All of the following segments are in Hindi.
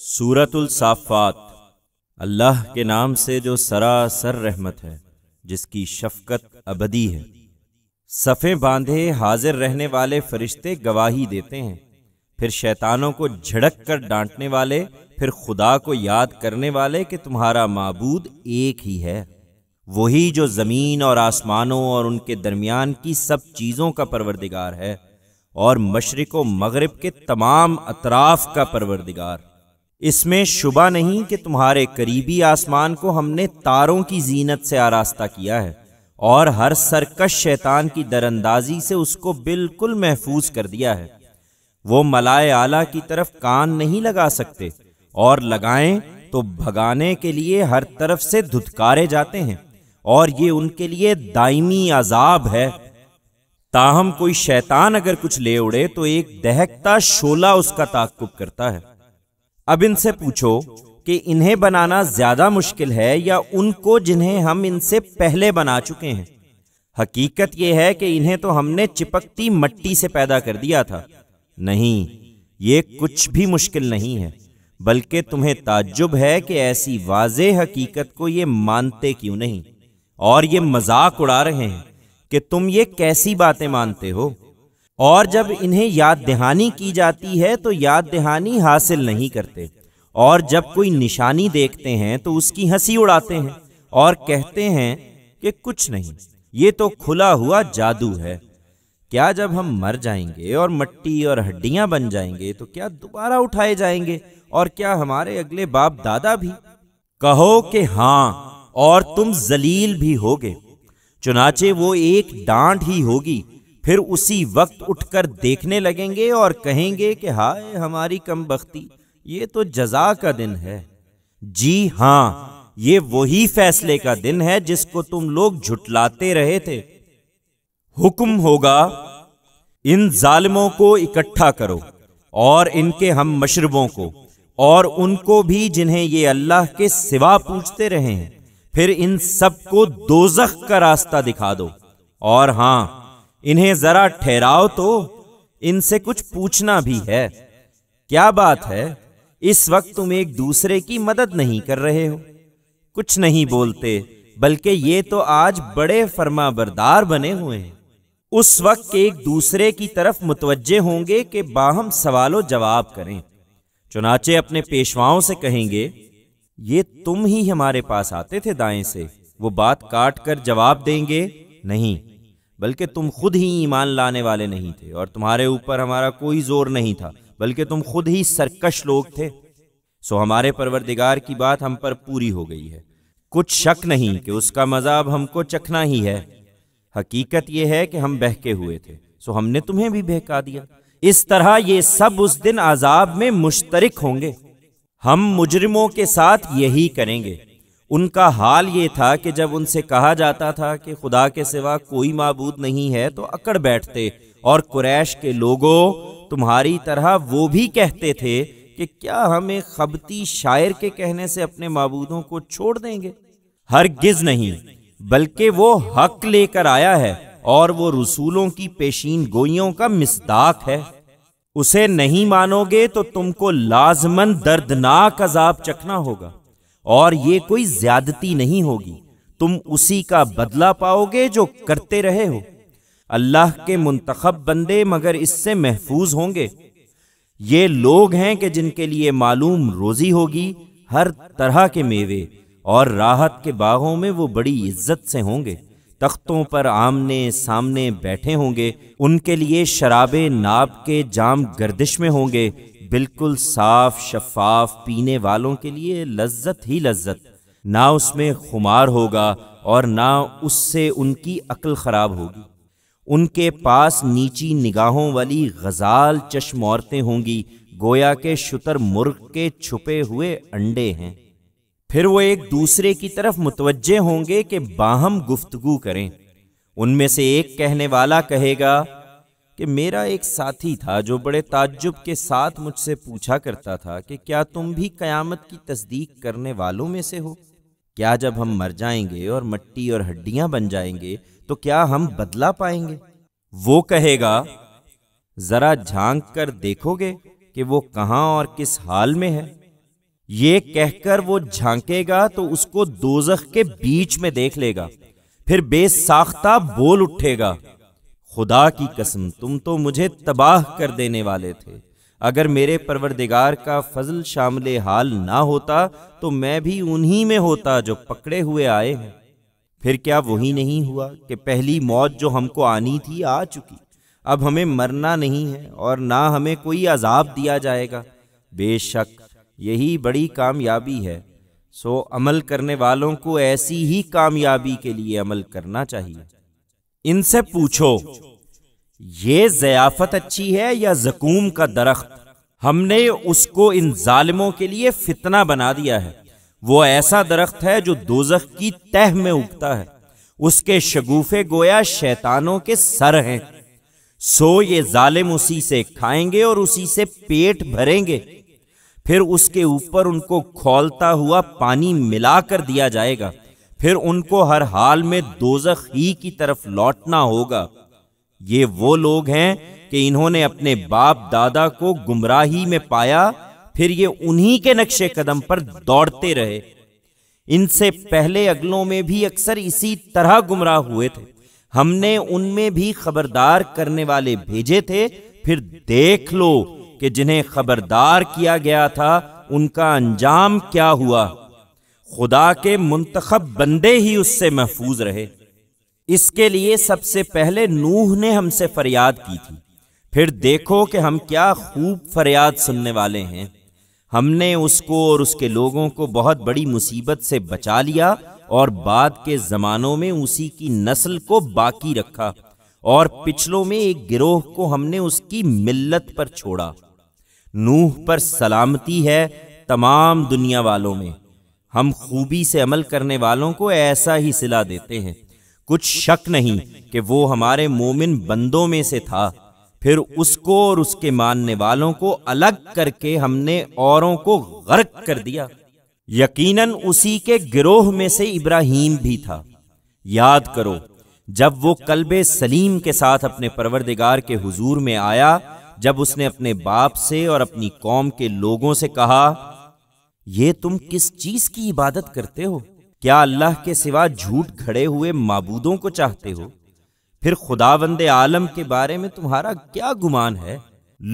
सूरतुल्साफ़ात अल्लाह के नाम से जो सरासर रहमत है जिसकी शफकत अबदी है सफ़े बांधे हाजिर रहने वाले फरिश्ते गवाही देते हैं फिर शैतानों को झड़क कर डांटने वाले फिर खुदा को याद करने वाले कि तुम्हारा मबूद एक ही है वही जो ज़मीन और आसमानों और उनके दरमियान की सब चीज़ों का परवरदिगार है और मशरक़ मगरब के तमाम अतराफ़ का परवरदिगार इसमें शुबा नहीं कि तुम्हारे करीबी आसमान को हमने तारों की जीनत से आरास्ता किया है और हर सरकश शैतान की दरअंदाजी से उसको बिल्कुल महफूज कर दिया है वो मलाय आला की तरफ कान नहीं लगा सकते और लगाएं तो भगाने के लिए हर तरफ से धुतकारे जाते हैं और ये उनके लिए दायमी अजाब है ताहम कोई शैतान अगर कुछ ले उड़े तो एक दहकता शोला उसका ताकुब करता है अब इनसे पूछो कि इन्हें बनाना ज्यादा मुश्किल है या उनको जिन्हें हम इनसे पहले बना चुके हैं हकीकत यह है कि इन्हें तो हमने चिपकती मट्टी से पैदा कर दिया था नहीं ये कुछ भी मुश्किल नहीं है बल्कि तुम्हें ताज्जुब है कि ऐसी वाज हकीकत को ये मानते क्यों नहीं और ये मजाक उड़ा रहे हैं कि तुम ये कैसी बातें मानते हो और जब इन्हें याद दहानी की जाती है तो याद दहानी हासिल नहीं करते और जब कोई निशानी देखते हैं तो उसकी हंसी उड़ाते हैं और कहते हैं कि कुछ नहीं ये तो खुला हुआ जादू है क्या जब हम मर जाएंगे और मट्टी और हड्डियां बन जाएंगे तो क्या दोबारा उठाए जाएंगे और क्या हमारे अगले बाप दादा भी कहो कि हाँ और तुम जलील भी होगे चुनाचे वो एक डांट ही होगी फिर उसी वक्त उठकर देखने लगेंगे और कहेंगे कि हाय हमारी कम बख्ती ये तो जजा का दिन है जी हाँ ये वही फैसले का दिन है जिसको तुम लोग झुटलाते रहे थे हुक्म होगा इन जालिमों को इकट्ठा करो और इनके हम मशरबों को और उनको भी जिन्हें ये अल्लाह के सिवा पूछते रहे हैं फिर इन सबको दोजख का रास्ता दिखा दो और हाँ इन्हें जरा ठहराओ तो इनसे कुछ पूछना भी है क्या बात है इस वक्त तुम एक दूसरे की मदद नहीं कर रहे हो कुछ नहीं बोलते बल्कि ये तो आज बड़े फर्मा बरदार बने हुए हैं उस वक्त एक दूसरे की तरफ मुतवजे होंगे कि बाहम सवालों जवाब करें चुनाचे अपने पेशवाओं से कहेंगे ये तुम ही हमारे पास आते थे दाएं से वो बात काट कर जवाब देंगे नहीं बल्कि तुम खुद ही ईमान लाने वाले नहीं थे और तुम्हारे ऊपर हमारा कोई जोर नहीं था बल्कि तुम खुद ही सरकश लोग थे सो हमारे परवरदिगार की बात हम पर पूरी हो गई है कुछ शक नहीं कि उसका मजाब हमको चखना ही है हकीकत यह है कि हम बहके हुए थे सो हमने तुम्हें भी बहका दिया इस तरह ये सब उस दिन आजाब में मुश्तरक होंगे हम मुजरिमों के साथ यही करेंगे उनका हाल ये था कि जब उनसे कहा जाता था कि खुदा के सिवा कोई मबूद नहीं है तो अकड़ बैठते और कुरैश के लोगों तुम्हारी तरह वो भी कहते थे कि क्या हमें खबती शायर के कहने से अपने मबूदों को छोड़ देंगे हर गिज नहीं बल्कि वो हक लेकर आया है और वो रसूलों की पेशीन गोइयों का मिसदाक है उसे नहीं मानोगे तो तुमको लाजमन दर्दनाक अजाब चखना होगा और ये कोई ज्यादती नहीं होगी तुम उसी का बदला पाओगे जो करते रहे हो अल्लाह के मुंतखब बंदे मगर इससे महफूज होंगे ये लोग हैं कि जिनके लिए मालूम रोजी होगी हर तरह के मेवे और राहत के बागों में वो बड़ी इज्जत से होंगे तख्तों पर आमने सामने बैठे होंगे उनके लिए शराबे नाब के जाम गर्दिश में होंगे बिल्कुल साफ शफाफ पीने वालों के लिए लज्जत ही लज्जत ना उसमें खुमार होगा और ना उससे उनकी अकल ख़राब होगी उनके पास नीची निगाहों वाली गजाल चश्म औरतें होंगी गोया के शुतर मुर्ग के छुपे हुए अंडे हैं फिर वो एक दूसरे की तरफ मुतवजे होंगे कि बाहम गुफ्तगु करें उनमें से एक कहने वाला कहेगा कि मेरा एक साथी था जो बड़े ताज्जुब के साथ मुझसे पूछा करता था कि क्या तुम भी क़यामत की तस्दीक करने वालों में से हो क्या जब हम मर जाएंगे और मट्टी और हड्डियां बन जाएंगे तो क्या हम बदला पाएंगे वो कहेगा ज़रा झांक कर देखोगे कि वो कहां और किस हाल में है ये कहकर वो झांकेगा तो उसको दोजख के बीच में देख लेगा फिर बेसाख्ता बोल उठेगा खुदा की कसम तुम तो मुझे तबाह कर देने वाले थे अगर मेरे परवरदिगार का फजल शामिल हाल ना होता तो मैं भी उन्हीं में होता जो पकड़े हुए आए हैं फिर क्या वही नहीं हुआ कि पहली मौत जो हमको आनी थी आ चुकी अब हमें मरना नहीं है और ना हमें कोई अजाब दिया जाएगा बेशक यही बड़ी कामयाबी है सो अमल करने वालों को ऐसी ही कामयाबी के लिए अमल करना चाहिए इनसे पूछो ये जयाफत अच्छी है या जकूम का दरख्त हमने उसको इन जालिमों के लिए फितना बना दिया है वो ऐसा दरख्त है जो दोजख की तह में उगता है उसके शगुफे गोया शैतानों के सर हैं सो ये जालिम उसी से खाएंगे और उसी से पेट भरेंगे फिर उसके ऊपर उनको खोलता हुआ पानी मिला कर दिया जाएगा फिर उनको हर हाल में दोजख ही की तरफ लौटना होगा ये वो लोग हैं कि इन्होंने अपने बाप दादा को गुमराही में पाया फिर ये उन्हीं के नक्शे कदम पर दौड़ते रहे इनसे पहले अगलों में भी अक्सर इसी तरह गुमराह हुए थे हमने उनमें भी खबरदार करने वाले भेजे थे फिर देख लो कि जिन्हें खबरदार किया गया था उनका अंजाम क्या हुआ खुदा के मुंतखब बंदे ही उससे महफूज रहे इसके लिए सबसे पहले नूह ने हमसे फरियाद की थी फिर देखो कि हम क्या खूब फरियाद सुनने वाले हैं हमने उसको और उसके लोगों को बहुत बड़ी मुसीबत से बचा लिया और बाद के ज़मानों में उसी की नस्ल को बाकी रखा और पिछलों में एक गिरोह को हमने उसकी मिल्लत पर छोड़ा नूह पर सलामती है तमाम दुनिया वालों में हम खूबी से अमल करने वालों को ऐसा ही सिला देते हैं कुछ शक नहीं कि वो हमारे मोमिन बंदों में से था फिर उसको और उसके मानने वालों को अलग करके हमने औरों को गर्क कर दिया यकीनन उसी के गिरोह में से इब्राहिम भी था याद करो जब वो कल्ब सलीम के साथ अपने परवरदिगार के हुजूर में आया जब उसने अपने बाप से और अपनी कौम के लोगों से कहा ये तुम किस चीज की इबादत करते हो क्या अल्लाह के सिवा झूठ खड़े हुए माबूदों को चाहते हो फिर खुदा आलम के बारे में तुम्हारा क्या गुमान है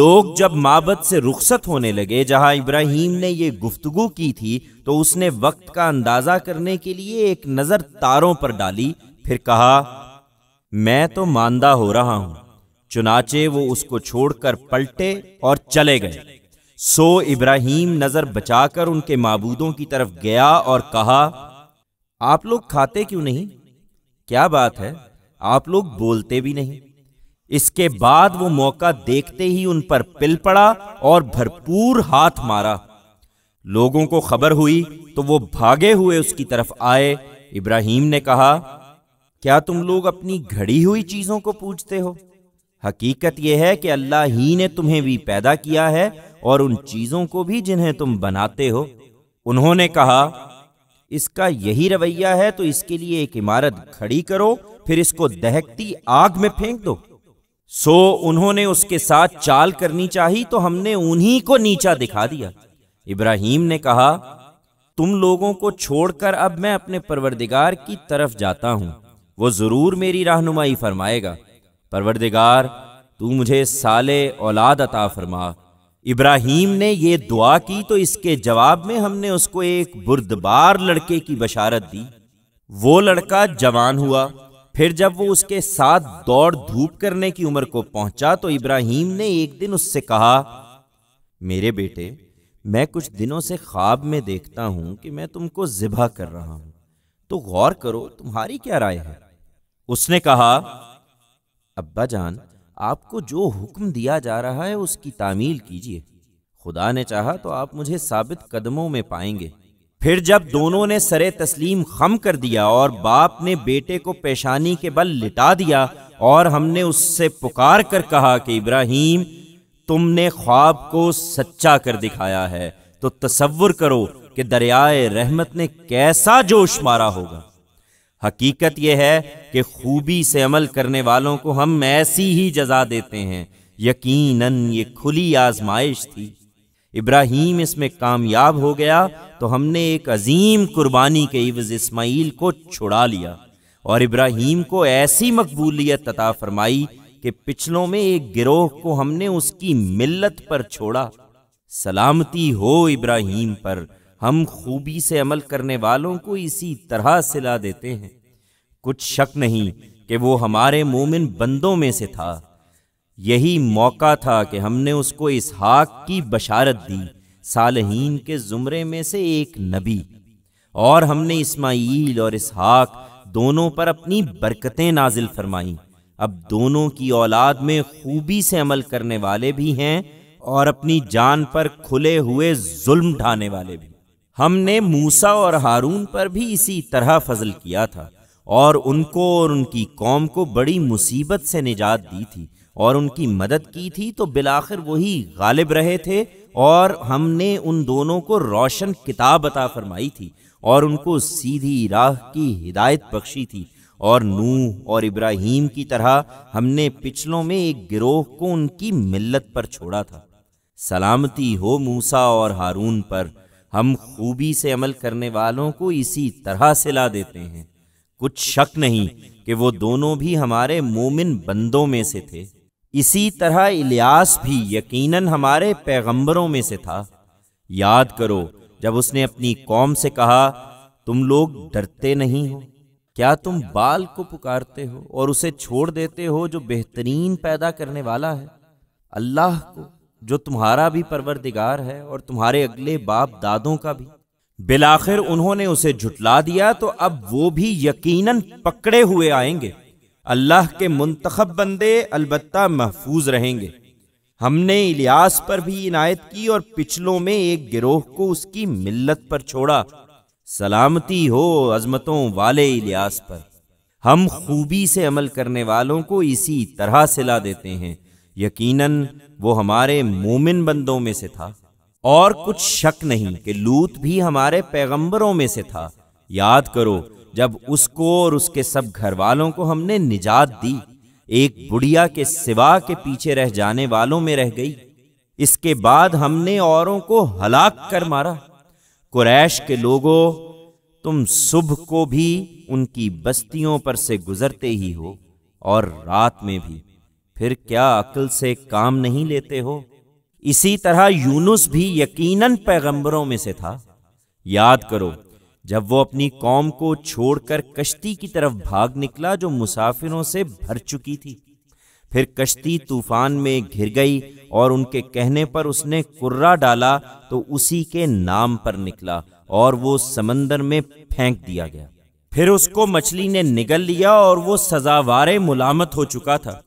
लोग जब माबद से रुखसत होने लगे जहां इब्राहिम ने यह गुफ्तगु की थी तो उसने वक्त का अंदाजा करने के लिए एक नज़र तारों पर डाली फिर कहा मैं तो मानदा हो रहा हूं चुनाचे वो उसको छोड़कर पलटे और चले गए सो इब्राहिम नज़र बचाकर उनके मबूदों की तरफ गया और कहा आप लोग खाते क्यों नहीं क्या बात है आप लोग बोलते भी नहीं इसके बाद वो मौका देखते ही उन पर पिल पड़ा और भरपूर हाथ मारा लोगों को खबर हुई तो वो भागे हुए उसकी तरफ आए इब्राहिम ने कहा क्या तुम लोग अपनी घड़ी हुई चीजों को पूछते हो हकीकत यह है कि अल्लाह ही ने तुम्हें भी पैदा किया है और उन चीज़ों को भी जिन्हें तुम बनाते हो उन्होंने कहा इसका यही रवैया है तो इसके लिए एक इमारत खड़ी करो फिर इसको दहकती आग में फेंक दो सो उन्होंने उसके साथ चाल करनी चाहिए तो हमने उन्हीं को नीचा दिखा दिया इब्राहिम ने कहा तुम लोगों को छोड़कर अब मैं अपने परवरदिगार की तरफ जाता हूं वो ज़रूर मेरी रहनुमाई फरमाएगा परवरदिगार तू मुझे साले औलाद अता फरमा इब्राहिम ने यह दुआ की तो इसके जवाब में हमने उसको एक बुरदबार लड़के की बशारत दी वो लड़का जवान हुआ फिर जब वो उसके साथ दौड़ धूप करने की उम्र को पहुंचा तो इब्राहिम ने एक दिन उससे कहा मेरे बेटे मैं कुछ दिनों से ख्वाब में देखता हूं कि मैं तुमको जिबा कर रहा हूं तो गौर करो तुम्हारी क्या राय है उसने कहा अब्बा जान आपको जो हुक्म दिया जा रहा है उसकी तामील कीजिए खुदा ने चाहा तो आप मुझे साबित कदमों में पाएंगे फिर जब दोनों ने सरे तस्लीम खम कर दिया और बाप ने बेटे को पेशानी के बल लिटा दिया और हमने उससे पुकार कर कहा कि इब्राहिम तुमने ख्वाब को सच्चा कर दिखाया है तो तस्वुर करो कि दरियाए रहमत ने कैसा जोश मारा होगा हकीकत यह है कि खूबी से अमल करने वालों को हम ऐसी ही जजा देते हैं यकीनन ये खुली आजमाइश थी इब्राहिम इसमें कामयाब हो गया तो हमने एक अजीम कुर्बानी के इवज़ इस्माइल को छुड़ा लिया और इब्राहिम को ऐसी मकबूलियत अता फरमाई कि पिछलों में एक गिरोह को हमने उसकी मिल्लत पर छोड़ा सलामती हो इब्राहिम पर हम खूबी से अमल करने वालों को इसी तरह सिला देते हैं कुछ शक नहीं कि वो हमारे मोमिन बंदों में से था यही मौका था कि हमने उसको इस हाक की बशारत दी सालहीन के ज़ुमरे में से एक नबी और हमने इस्माईल और इस हाक दोनों पर अपनी बरकतें नाजिल फरमाईं अब दोनों की औलाद में खूबी से अमल करने वाले भी हैं और अपनी जान पर खुले हुए जुल्म ढाने वाले भी हमने मूसा और हारून पर भी इसी तरह फजल किया था और उनको और उनकी कौम को बड़ी मुसीबत से निजात दी थी और उनकी मदद की थी तो बिलाखिर वही गालिब रहे थे और हमने उन दोनों को रोशन किताब अता फरमाई थी और उनको सीधी राह की हिदायत बख्शी थी और नूह और इब्राहिम की तरह हमने पिछलों में एक गिरोह को उनकी मिल्लत पर छोड़ा था सलामती हो मूसा और हारून पर हम खूबी से अमल करने वालों को इसी तरह से ला देते हैं कुछ शक नहीं कि वो दोनों भी हमारे मोमिन बंदों में से थे इसी तरह इलियास भी यकीनन हमारे पैगंबरों में से था याद करो जब उसने अपनी कौम से कहा तुम लोग डरते नहीं हो क्या तुम बाल को पुकारते हो और उसे छोड़ देते हो जो बेहतरीन पैदा करने वाला है अल्लाह को जो तुम्हारा भी परवरदिगार है और तुम्हारे अगले बाप दादों का भी बिलाखिर उन्होंने उसे झुटला दिया तो अब वो भी यकीनन पकड़े हुए आएंगे अल्लाह के मुंतखब बंदे अलबत्ता महफूज रहेंगे हमने इलियास पर भी इनायत की और पिछलों में एक गिरोह को उसकी मिल्लत पर छोड़ा सलामती हो अजमतों वाले इलियास पर हम खूबी से अमल करने वालों को इसी तरह सिला देते हैं यकीनन वो हमारे मोमिन बंदों में से था और कुछ शक नहीं कि लूत भी हमारे पैगंबरों में से था याद करो जब उसको और उसके सब घर वालों को हमने निजात दी एक बुढ़िया के सिवा के पीछे रह जाने वालों में रह गई इसके बाद हमने औरों को हलाक कर मारा कुरैश के लोगों तुम सुबह को भी उनकी बस्तियों पर से गुजरते ही हो और रात में भी फिर क्या अकल से काम नहीं लेते हो इसी तरह यूनुस भी यकीनन पैगंबरों में से था याद करो जब वो अपनी कौम को छोड़कर कश्ती की तरफ भाग निकला जो मुसाफिरों से भर चुकी थी फिर कश्ती तूफान में घिर गई और उनके कहने पर उसने कुर्रा डाला तो उसी के नाम पर निकला और वो समंदर में फेंक दिया गया फिर उसको मछली ने निगल लिया और वो सजावारे मुलामत हो चुका था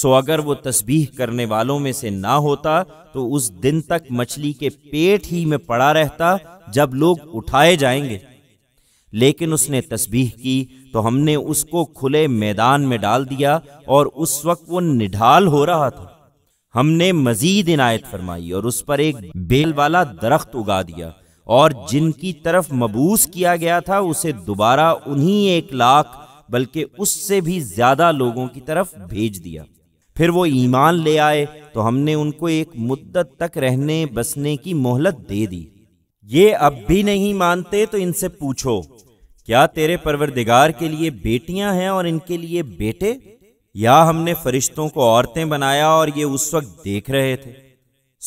सो अगर वो तस्बीह करने वालों में से ना होता तो उस दिन तक मछली के पेट ही में पड़ा रहता जब लोग उठाए जाएंगे लेकिन उसने तस्बीह की तो हमने उसको खुले मैदान में डाल दिया और उस वक्त वो निढाल हो रहा था हमने मजीद इनायत फरमाई और उस पर एक बेल वाला दरख्त उगा दिया और जिनकी तरफ मबूस किया गया था उसे दोबारा उन्हीं एक लाख बल्कि उससे भी ज्यादा लोगों की तरफ भेज दिया फिर वो ईमान ले आए तो हमने उनको एक मुद्दत तक रहने बसने की मोहलत दे दी ये अब भी नहीं मानते तो इनसे पूछो क्या तेरे परवरदिगार के लिए बेटियां हैं और इनके लिए बेटे या हमने फरिश्तों को औरतें बनाया और ये उस वक्त देख रहे थे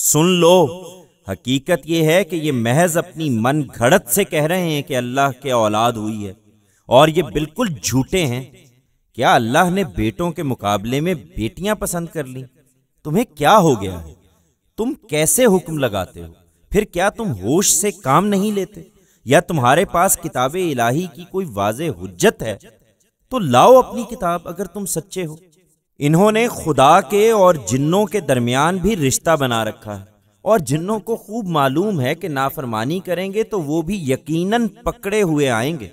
सुन लो हकीकत यह है कि ये महज अपनी मन घड़त से कह रहे हैं कि अल्लाह के औलाद हुई है और ये बिल्कुल झूठे हैं क्या अल्लाह ने बेटों के मुकाबले में बेटियां पसंद कर ली तुम्हें क्या हो गया है तुम कैसे हुक्म लगाते हो फिर क्या तुम होश से काम नहीं लेते या तुम्हारे पास किताब इलाही की कोई वाज हजत है तो लाओ अपनी किताब अगर तुम सच्चे हो इन्होंने खुदा के और जिन्नों के दरमियान भी रिश्ता बना रखा है और जिन्नों को खूब मालूम है कि नाफरमानी करेंगे तो वो भी यकीनन पकड़े हुए आएंगे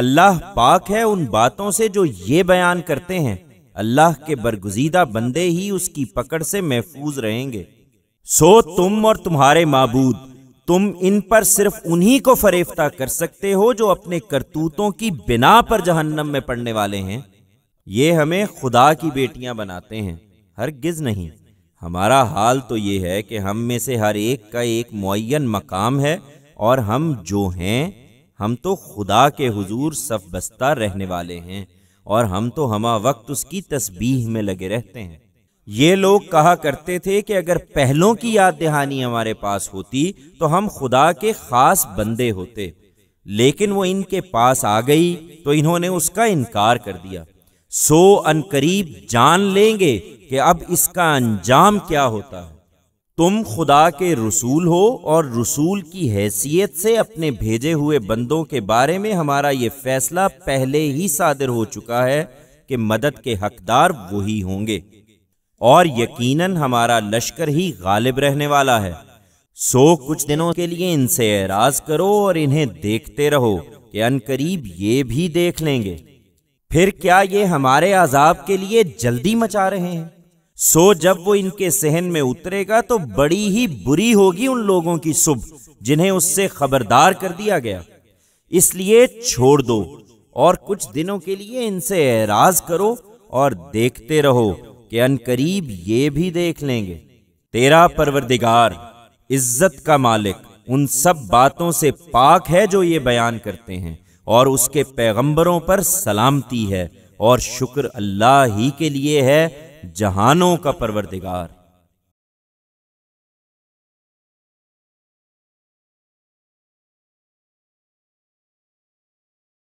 अल्लाह पाक है उन बातों से जो ये बयान करते हैं अल्लाह के बरगुजीदा बंदे ही उसकी पकड़ से महफूज रहेंगे सो तुम और तुम्हारे मबूद तुम इन पर सिर्फ उन्हीं को फरेफ्ता कर सकते हो जो अपने करतूतों की बिना पर जहन्नम में पड़ने वाले हैं ये हमें खुदा की बेटियां बनाते हैं हर गिज नहीं हमारा हाल तो ये है कि हम में से हर एक का एक मुन मकाम है और हम जो हैं हम तो खुदा के हुजूर सफ बस्ता रहने वाले हैं और हम तो हमा वक्त उसकी तस्बीह में लगे रहते हैं ये लोग कहा करते थे कि अगर पहलों की याद दहानी हमारे पास होती तो हम खुदा के ख़ास बंदे होते लेकिन वो इनके पास आ गई तो इन्होंने उसका इनकार कर दिया सो अनकरीब जान लेंगे कि अब इसका अंजाम क्या होता है तुम खुदा के रसूल हो और रसूल की हैसियत से अपने भेजे हुए बंदों के बारे में हमारा ये फैसला पहले ही सादिर हो चुका है कि मदद के हकदार वही होंगे और यकीनन हमारा लश्कर ही गालिब रहने वाला है सो कुछ दिनों के लिए इनसे एराज करो और इन्हें देखते रहो कि अनकरीब ये भी देख लेंगे फिर क्या ये हमारे आजाब के लिए जल्दी मचा रहे हैं सो जब वो इनके सहन में उतरेगा तो बड़ी ही बुरी होगी उन लोगों की सुबह जिन्हें उससे खबरदार कर दिया गया इसलिए छोड़ दो और कुछ दिनों के लिए इनसे एराज करो और देखते रहो कि अनकरीब ये भी देख लेंगे तेरा परवरदिगार इज्जत का मालिक उन सब बातों से पाक है जो ये बयान करते हैं और उसके पैगंबरों पर सलामती है और शुक्र अल्लाह ही के लिए है जहानों का परवरदिगार